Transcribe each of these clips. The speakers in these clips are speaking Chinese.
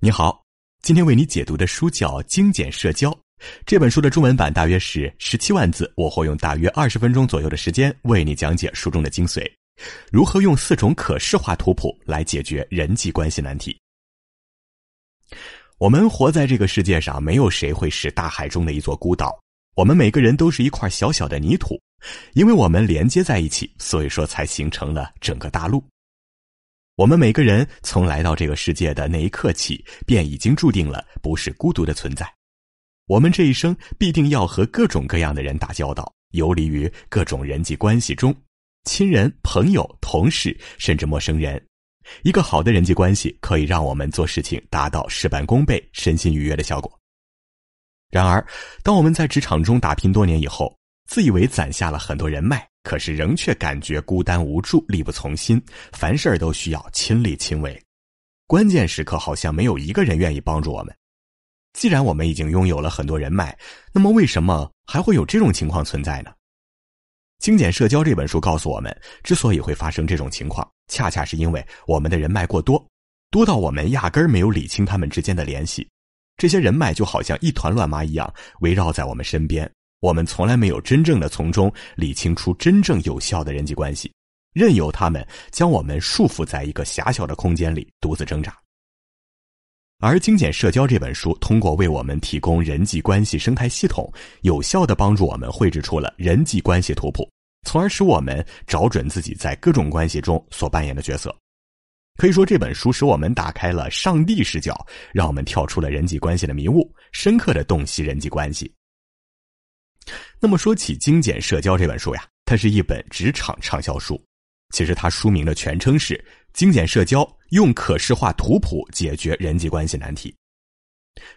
你好，今天为你解读的书叫《精简社交》。这本书的中文版大约是十七万字，我会用大约二十分钟左右的时间为你讲解书中的精髓，如何用四种可视化图谱来解决人际关系难题。我们活在这个世界上，没有谁会是大海中的一座孤岛，我们每个人都是一块小小的泥土，因为我们连接在一起，所以说才形成了整个大陆。我们每个人从来到这个世界的那一刻起，便已经注定了不是孤独的存在。我们这一生必定要和各种各样的人打交道，游离于各种人际关系中，亲人、朋友、同事，甚至陌生人。一个好的人际关系可以让我们做事情达到事半功倍、身心愉悦的效果。然而，当我们在职场中打拼多年以后，自以为攒下了很多人脉。可是，仍却感觉孤单无助、力不从心，凡事都需要亲力亲为。关键时刻，好像没有一个人愿意帮助我们。既然我们已经拥有了很多人脉，那么为什么还会有这种情况存在呢？《精简社交》这本书告诉我们，之所以会发生这种情况，恰恰是因为我们的人脉过多，多到我们压根儿没有理清他们之间的联系。这些人脉就好像一团乱麻一样，围绕在我们身边。我们从来没有真正的从中理清出真正有效的人际关系，任由他们将我们束缚在一个狭小的空间里独自挣扎。而《精简社交》这本书，通过为我们提供人际关系生态系统，有效的帮助我们绘制出了人际关系图谱，从而使我们找准自己在各种关系中所扮演的角色。可以说，这本书使我们打开了上帝视角，让我们跳出了人际关系的迷雾，深刻的洞悉人际关系。那么说起《精简社交》这本书呀，它是一本职场畅销书。其实它书名的全称是《精简社交：用可视化图谱解决人际关系难题》。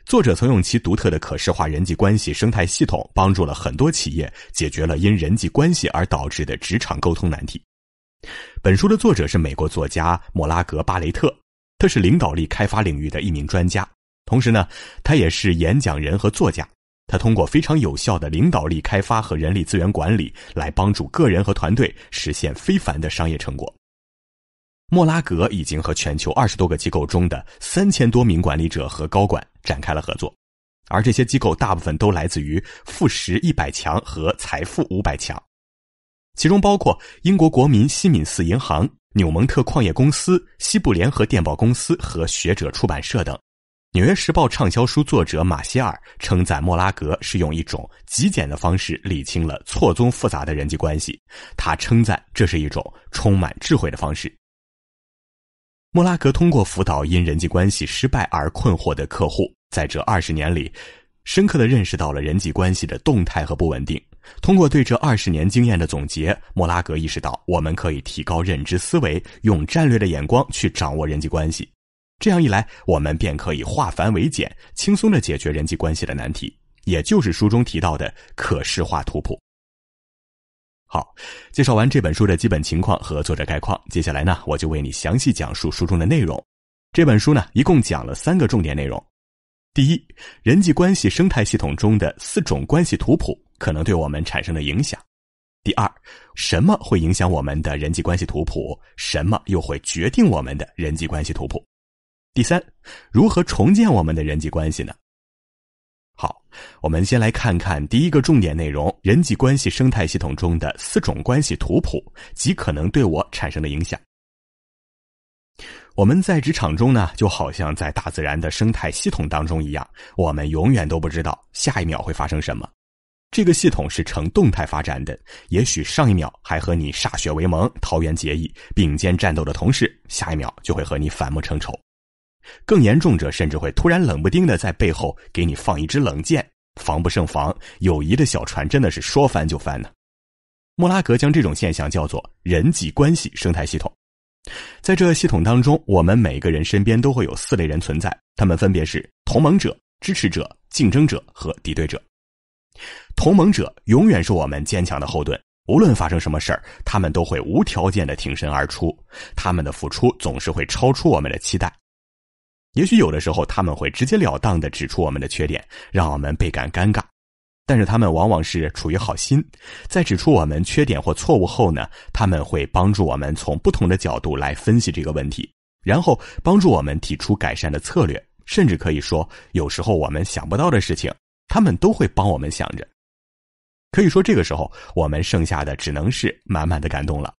作者曾用其独特的可视化人际关系生态系统，帮助了很多企业解决了因人际关系而导致的职场沟通难题。本书的作者是美国作家莫拉格·巴雷特，他是领导力开发领域的一名专家，同时呢，他也是演讲人和作家。他通过非常有效的领导力开发和人力资源管理，来帮助个人和团队实现非凡的商业成果。莫拉格已经和全球二十多个机构中的三千多名管理者和高管展开了合作，而这些机构大部分都来自于富时一百强和财富五百强，其中包括英国国民西敏寺银行、纽蒙特矿业公司、西部联合电报公司和学者出版社等。《纽约时报》畅销书作者马歇尔称赞莫拉格是用一种极简的方式理清了错综复杂的人际关系，他称赞这是一种充满智慧的方式。莫拉格通过辅导因人际关系失败而困惑的客户，在这二十年里，深刻的认识到了人际关系的动态和不稳定。通过对这二十年经验的总结，莫拉格意识到我们可以提高认知思维，用战略的眼光去掌握人际关系。这样一来，我们便可以化繁为简，轻松地解决人际关系的难题，也就是书中提到的可视化图谱。好，介绍完这本书的基本情况和作者概况，接下来呢，我就为你详细讲述书中的内容。这本书呢，一共讲了三个重点内容：第一，人际关系生态系统中的四种关系图谱可能对我们产生的影响；第二，什么会影响我们的人际关系图谱，什么又会决定我们的人际关系图谱。第三，如何重建我们的人际关系呢？好，我们先来看看第一个重点内容：人际关系生态系统中的四种关系图谱及可能对我产生的影响。我们在职场中呢，就好像在大自然的生态系统当中一样，我们永远都不知道下一秒会发生什么。这个系统是呈动态发展的，也许上一秒还和你歃血为盟、桃园结义、并肩战斗的同事，下一秒就会和你反目成仇。更严重者甚至会突然冷不丁的在背后给你放一支冷箭，防不胜防。友谊的小船真的是说翻就翻呢。莫拉格将这种现象叫做人际关系生态系统。在这系统当中，我们每个人身边都会有四类人存在，他们分别是同盟者、支持者、竞争者和敌对者。同盟者永远是我们坚强的后盾，无论发生什么事儿，他们都会无条件的挺身而出，他们的付出总是会超出我们的期待。也许有的时候他们会直截了当的指出我们的缺点，让我们倍感尴尬；但是他们往往是出于好心，在指出我们缺点或错误后呢，他们会帮助我们从不同的角度来分析这个问题，然后帮助我们提出改善的策略，甚至可以说，有时候我们想不到的事情，他们都会帮我们想着。可以说，这个时候我们剩下的只能是满满的感动了。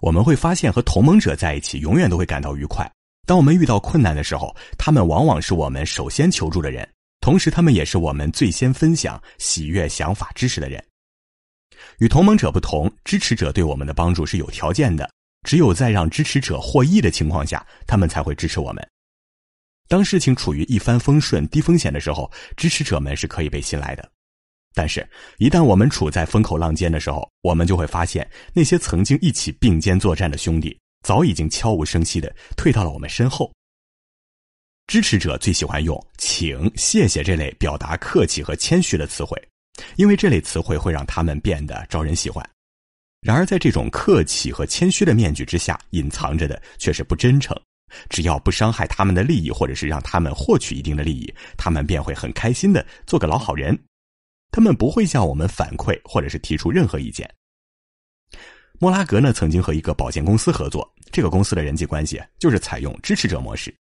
我们会发现和同盟者在一起，永远都会感到愉快。当我们遇到困难的时候，他们往往是我们首先求助的人；同时，他们也是我们最先分享喜悦、想法、知识的人。与同盟者不同，支持者对我们的帮助是有条件的，只有在让支持者获益的情况下，他们才会支持我们。当事情处于一帆风顺、低风险的时候，支持者们是可以被信赖的；但是，一旦我们处在风口浪尖的时候，我们就会发现那些曾经一起并肩作战的兄弟。早已经悄无声息的退到了我们身后。支持者最喜欢用“请”“谢谢”这类表达客气和谦虚的词汇，因为这类词汇会让他们变得招人喜欢。然而，在这种客气和谦虚的面具之下，隐藏着的却是不真诚。只要不伤害他们的利益，或者是让他们获取一定的利益，他们便会很开心的做个老好人。他们不会向我们反馈，或者是提出任何意见。莫拉格呢曾经和一个保健公司合作，这个公司的人际关系就是采用支持者模式，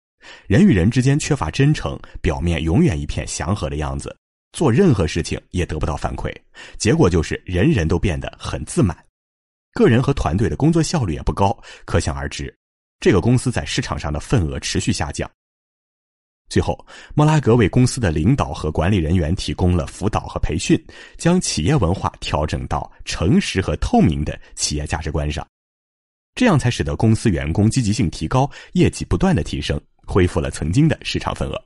人与人之间缺乏真诚，表面永远一片祥和的样子，做任何事情也得不到反馈，结果就是人人都变得很自满，个人和团队的工作效率也不高，可想而知，这个公司在市场上的份额持续下降。最后，莫拉格为公司的领导和管理人员提供了辅导和培训，将企业文化调整到诚实和透明的企业价值观上，这样才使得公司员工积极性提高，业绩不断的提升，恢复了曾经的市场份额。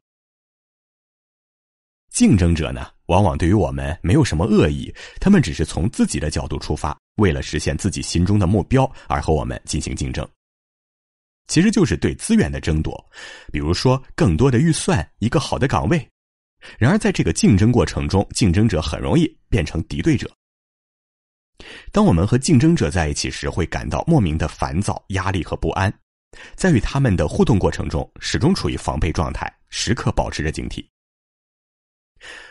竞争者呢，往往对于我们没有什么恶意，他们只是从自己的角度出发，为了实现自己心中的目标而和我们进行竞争。其实就是对资源的争夺，比如说更多的预算，一个好的岗位。然而在这个竞争过程中，竞争者很容易变成敌对者。当我们和竞争者在一起时，会感到莫名的烦躁、压力和不安，在与他们的互动过程中，始终处于防备状态，时刻保持着警惕。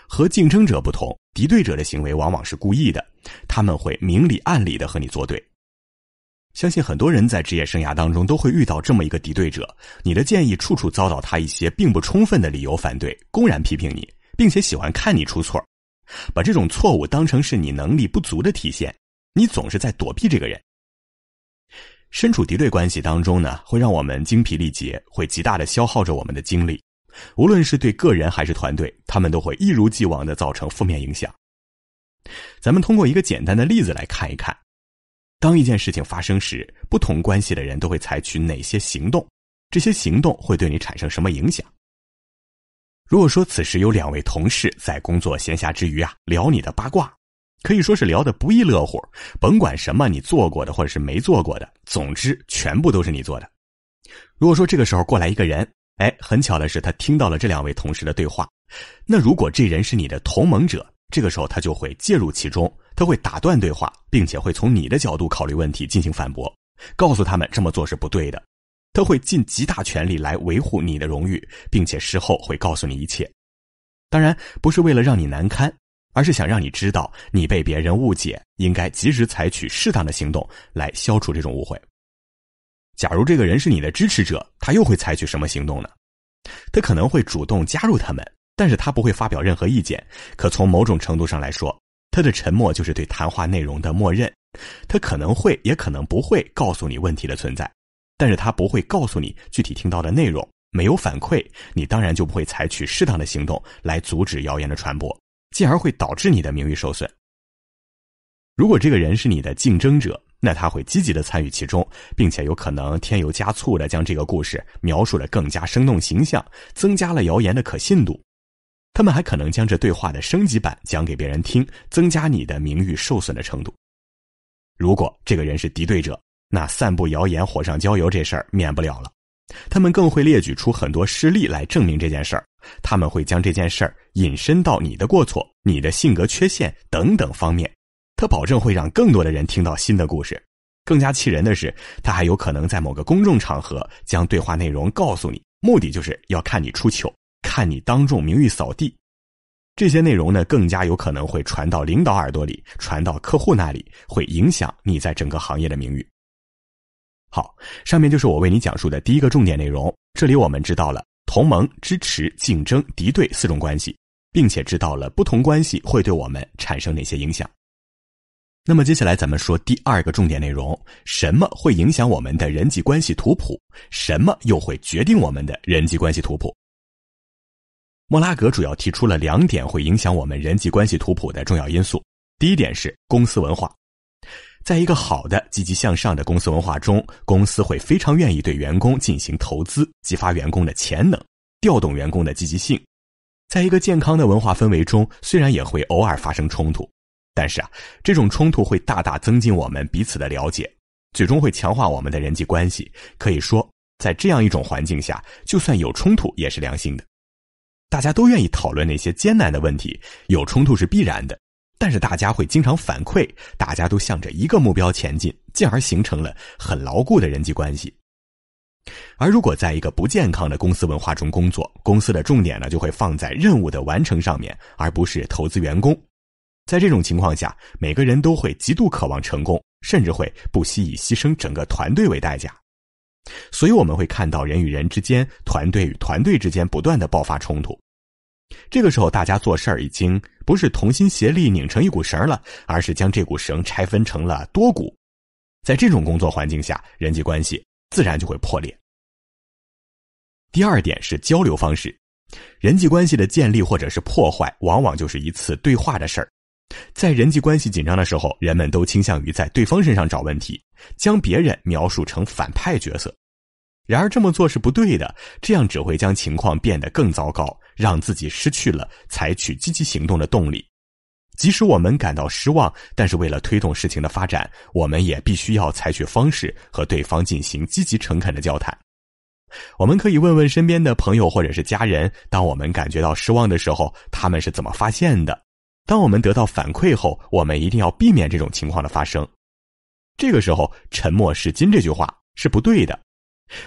和竞争者不同，敌对者的行为往往是故意的，他们会明里暗里的和你作对。相信很多人在职业生涯当中都会遇到这么一个敌对者，你的建议处处遭到他一些并不充分的理由反对，公然批评你，并且喜欢看你出错，把这种错误当成是你能力不足的体现。你总是在躲避这个人。身处敌对关系当中呢，会让我们精疲力竭，会极大的消耗着我们的精力，无论是对个人还是团队，他们都会一如既往的造成负面影响。咱们通过一个简单的例子来看一看。当一件事情发生时，不同关系的人都会采取哪些行动？这些行动会对你产生什么影响？如果说此时有两位同事在工作闲暇之余啊聊你的八卦，可以说是聊得不亦乐乎。甭管什么你做过的或者是没做过的，总之全部都是你做的。如果说这个时候过来一个人，哎，很巧的是他听到了这两位同事的对话，那如果这人是你的同盟者？这个时候，他就会介入其中，他会打断对话，并且会从你的角度考虑问题进行反驳，告诉他们这么做是不对的。他会尽极大权力来维护你的荣誉，并且事后会告诉你一切。当然，不是为了让你难堪，而是想让你知道你被别人误解，应该及时采取适当的行动来消除这种误会。假如这个人是你的支持者，他又会采取什么行动呢？他可能会主动加入他们。但是他不会发表任何意见。可从某种程度上来说，他的沉默就是对谈话内容的默认。他可能会，也可能不会告诉你问题的存在，但是他不会告诉你具体听到的内容。没有反馈，你当然就不会采取适当的行动来阻止谣言的传播，进而会导致你的名誉受损。如果这个人是你的竞争者，那他会积极的参与其中，并且有可能添油加醋的将这个故事描述的更加生动形象，增加了谣言的可信度。他们还可能将这对话的升级版讲给别人听，增加你的名誉受损的程度。如果这个人是敌对者，那散布谣言、火上浇油这事儿免不了了。他们更会列举出很多事例来证明这件事儿。他们会将这件事儿引申到你的过错、你的性格缺陷等等方面。他保证会让更多的人听到新的故事。更加气人的是，他还有可能在某个公众场合将对话内容告诉你，目的就是要看你出糗。看你当众名誉扫地，这些内容呢更加有可能会传到领导耳朵里，传到客户那里，会影响你在整个行业的名誉。好，上面就是我为你讲述的第一个重点内容。这里我们知道了同盟、支持、竞争、敌对四种关系，并且知道了不同关系会对我们产生哪些影响。那么接下来咱们说第二个重点内容：什么会影响我们的人际关系图谱？什么又会决定我们的人际关系图谱？莫拉格主要提出了两点会影响我们人际关系图谱的重要因素。第一点是公司文化，在一个好的积极向上的公司文化中，公司会非常愿意对员工进行投资，激发员工的潜能，调动员工的积极性。在一个健康的文化氛围中，虽然也会偶尔发生冲突，但是啊，这种冲突会大大增进我们彼此的了解，最终会强化我们的人际关系。可以说，在这样一种环境下，就算有冲突也是良性的。大家都愿意讨论那些艰难的问题，有冲突是必然的，但是大家会经常反馈，大家都向着一个目标前进，进而形成了很牢固的人际关系。而如果在一个不健康的公司文化中工作，公司的重点呢就会放在任务的完成上面，而不是投资员工。在这种情况下，每个人都会极度渴望成功，甚至会不惜以牺牲整个团队为代价。所以我们会看到人与人之间、团队与团队之间不断的爆发冲突。这个时候，大家做事儿已经不是同心协力拧成一股绳了，而是将这股绳拆分成了多股。在这种工作环境下，人际关系自然就会破裂。第二点是交流方式，人际关系的建立或者是破坏，往往就是一次对话的事儿。在人际关系紧张的时候，人们都倾向于在对方身上找问题，将别人描述成反派角色。然而，这么做是不对的，这样只会将情况变得更糟糕，让自己失去了采取积极行动的动力。即使我们感到失望，但是为了推动事情的发展，我们也必须要采取方式和对方进行积极诚恳的交谈。我们可以问问身边的朋友或者是家人，当我们感觉到失望的时候，他们是怎么发现的。当我们得到反馈后，我们一定要避免这种情况的发生。这个时候，沉默是金这句话是不对的。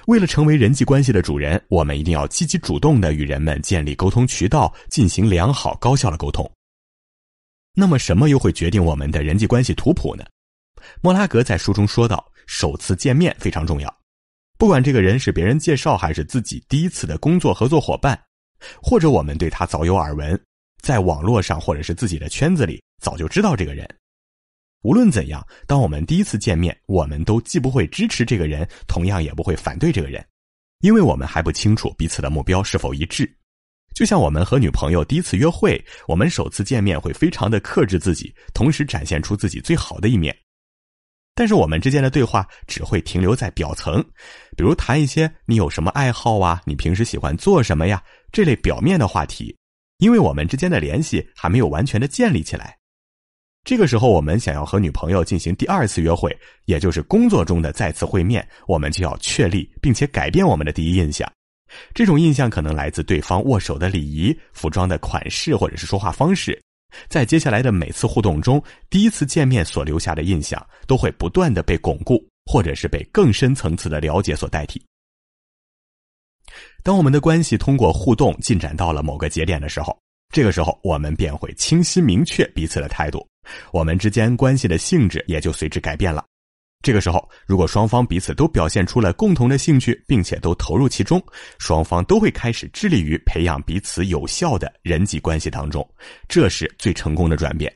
为了成为人际关系的主人，我们一定要积极主动的与人们建立沟通渠道，进行良好高效的沟通。那么，什么又会决定我们的人际关系图谱呢？莫拉格在书中说到，首次见面非常重要，不管这个人是别人介绍还是自己第一次的工作合作伙伴，或者我们对他早有耳闻。在网络上或者是自己的圈子里，早就知道这个人。无论怎样，当我们第一次见面，我们都既不会支持这个人，同样也不会反对这个人，因为我们还不清楚彼此的目标是否一致。就像我们和女朋友第一次约会，我们首次见面会非常的克制自己，同时展现出自己最好的一面。但是我们之间的对话只会停留在表层，比如谈一些你有什么爱好啊，你平时喜欢做什么呀这类表面的话题。因为我们之间的联系还没有完全的建立起来，这个时候我们想要和女朋友进行第二次约会，也就是工作中的再次会面，我们就要确立并且改变我们的第一印象。这种印象可能来自对方握手的礼仪、服装的款式或者是说话方式。在接下来的每次互动中，第一次见面所留下的印象都会不断的被巩固，或者是被更深层次的了解所代替。当我们的关系通过互动进展到了某个节点的时候，这个时候我们便会清晰明确彼此的态度，我们之间关系的性质也就随之改变了。这个时候，如果双方彼此都表现出了共同的兴趣，并且都投入其中，双方都会开始致力于培养彼此有效的人际关系当中，这是最成功的转变。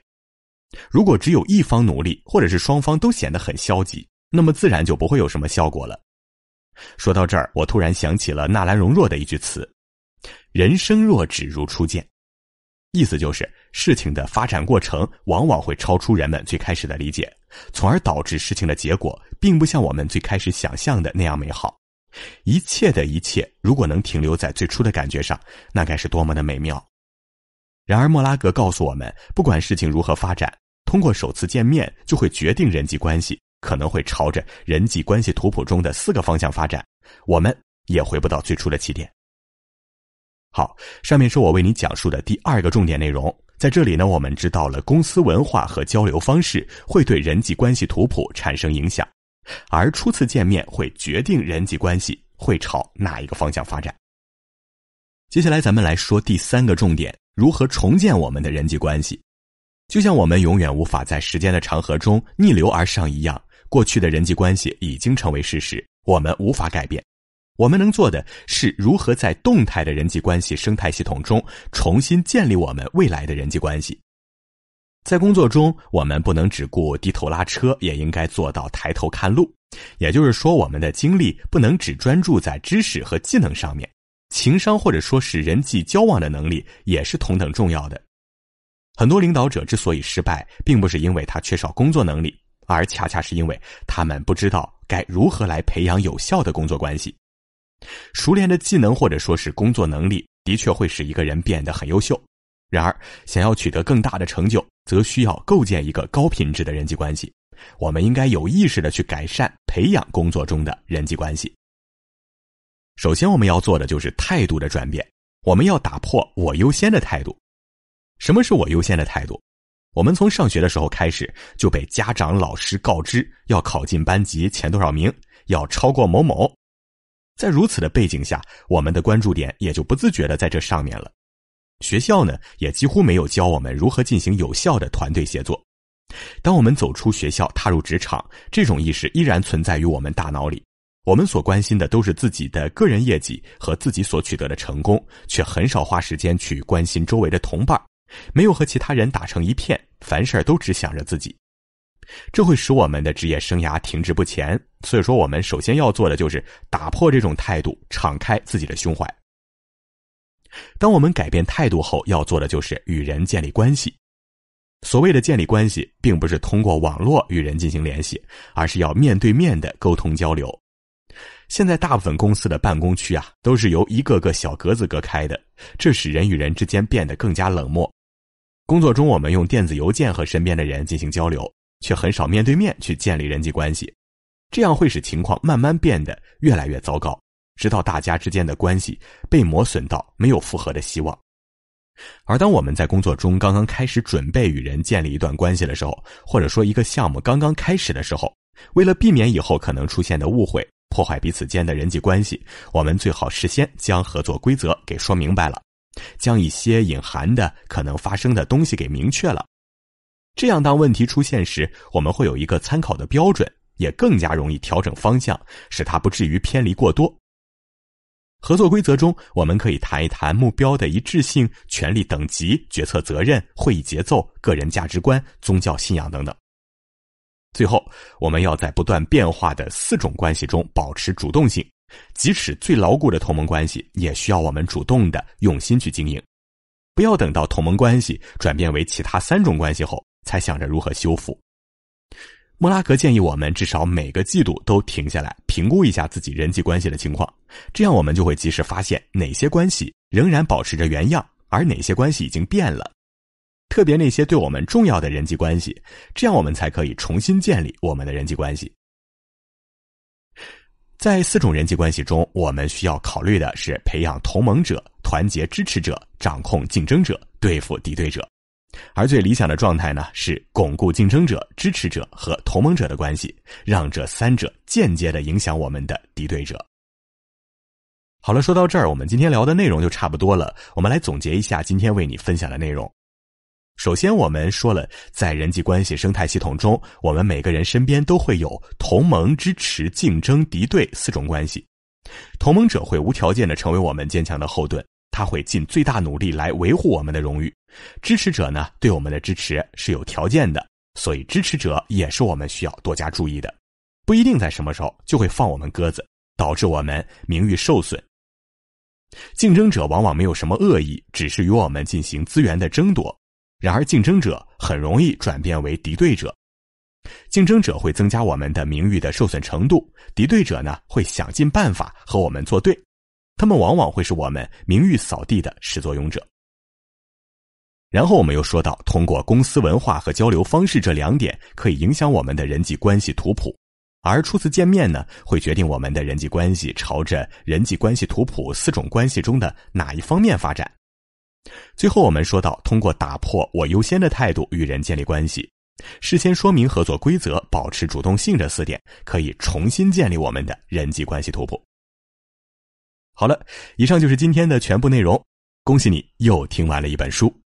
如果只有一方努力，或者是双方都显得很消极，那么自然就不会有什么效果了。说到这儿，我突然想起了纳兰容若的一句词：“人生若只如初见。”意思就是，事情的发展过程往往会超出人们最开始的理解，从而导致事情的结果并不像我们最开始想象的那样美好。一切的一切，如果能停留在最初的感觉上，那该是多么的美妙！然而，莫拉格告诉我们，不管事情如何发展，通过首次见面就会决定人际关系。可能会朝着人际关系图谱中的四个方向发展，我们也回不到最初的起点。好，上面是我为你讲述的第二个重点内容，在这里呢，我们知道了公司文化和交流方式会对人际关系图谱产生影响，而初次见面会决定人际关系会朝哪一个方向发展。接下来咱们来说第三个重点：如何重建我们的人际关系，就像我们永远无法在时间的长河中逆流而上一样。过去的人际关系已经成为事实，我们无法改变。我们能做的是如何在动态的人际关系生态系统中重新建立我们未来的人际关系。在工作中，我们不能只顾低头拉车，也应该做到抬头看路。也就是说，我们的精力不能只专注在知识和技能上面，情商或者说是人际交往的能力也是同等重要的。很多领导者之所以失败，并不是因为他缺少工作能力。而恰恰是因为他们不知道该如何来培养有效的工作关系，熟练的技能或者说是工作能力的确会使一个人变得很优秀，然而想要取得更大的成就，则需要构建一个高品质的人际关系。我们应该有意识的去改善、培养工作中的人际关系。首先，我们要做的就是态度的转变，我们要打破“我优先”的态度。什么是我优先的态度？我们从上学的时候开始就被家长、老师告知要考进班级前多少名，要超过某某。在如此的背景下，我们的关注点也就不自觉的在这上面了。学校呢，也几乎没有教我们如何进行有效的团队协作。当我们走出学校，踏入职场，这种意识依然存在于我们大脑里。我们所关心的都是自己的个人业绩和自己所取得的成功，却很少花时间去关心周围的同伴。没有和其他人打成一片，凡事都只想着自己，这会使我们的职业生涯停滞不前。所以说，我们首先要做的就是打破这种态度，敞开自己的胸怀。当我们改变态度后，要做的就是与人建立关系。所谓的建立关系，并不是通过网络与人进行联系，而是要面对面的沟通交流。现在大部分公司的办公区啊，都是由一个个小格子隔开的，这使人与人之间变得更加冷漠。工作中，我们用电子邮件和身边的人进行交流，却很少面对面去建立人际关系，这样会使情况慢慢变得越来越糟糕，直到大家之间的关系被磨损到没有复合的希望。而当我们在工作中刚刚开始准备与人建立一段关系的时候，或者说一个项目刚刚开始的时候，为了避免以后可能出现的误会，破坏彼此间的人际关系，我们最好事先将合作规则给说明白了。将一些隐含的可能发生的东西给明确了，这样当问题出现时，我们会有一个参考的标准，也更加容易调整方向，使它不至于偏离过多。合作规则中，我们可以谈一谈目标的一致性、权力等级、决策责任、会议节奏、个人价值观、宗教信仰等等。最后，我们要在不断变化的四种关系中保持主动性。即使最牢固的同盟关系，也需要我们主动的用心去经营，不要等到同盟关系转变为其他三种关系后，才想着如何修复。莫拉格建议我们至少每个季度都停下来评估一下自己人际关系的情况，这样我们就会及时发现哪些关系仍然保持着原样，而哪些关系已经变了，特别那些对我们重要的人际关系，这样我们才可以重新建立我们的人际关系。在四种人际关系中，我们需要考虑的是培养同盟者、团结支持者、掌控竞争者、对付敌对者，而最理想的状态呢，是巩固竞争者、支持者和同盟者的关系，让这三者间接的影响我们的敌对者。好了，说到这儿，我们今天聊的内容就差不多了。我们来总结一下今天为你分享的内容。首先，我们说了，在人际关系生态系统中，我们每个人身边都会有同盟、支持、竞争、敌对四种关系。同盟者会无条件的成为我们坚强的后盾，他会尽最大努力来维护我们的荣誉。支持者呢，对我们的支持是有条件的，所以支持者也是我们需要多加注意的，不一定在什么时候就会放我们鸽子，导致我们名誉受损。竞争者往往没有什么恶意，只是与我们进行资源的争夺。然而，竞争者很容易转变为敌对者。竞争者会增加我们的名誉的受损程度，敌对者呢会想尽办法和我们作对，他们往往会是我们名誉扫地的始作俑者。然后我们又说到，通过公司文化和交流方式这两点可以影响我们的人际关系图谱，而初次见面呢会决定我们的人际关系朝着人际关系图谱四种关系中的哪一方面发展。最后，我们说到，通过打破“我优先”的态度与人建立关系，事先说明合作规则，保持主动性这四点，可以重新建立我们的人际关系图谱。好了，以上就是今天的全部内容。恭喜你又听完了一本书。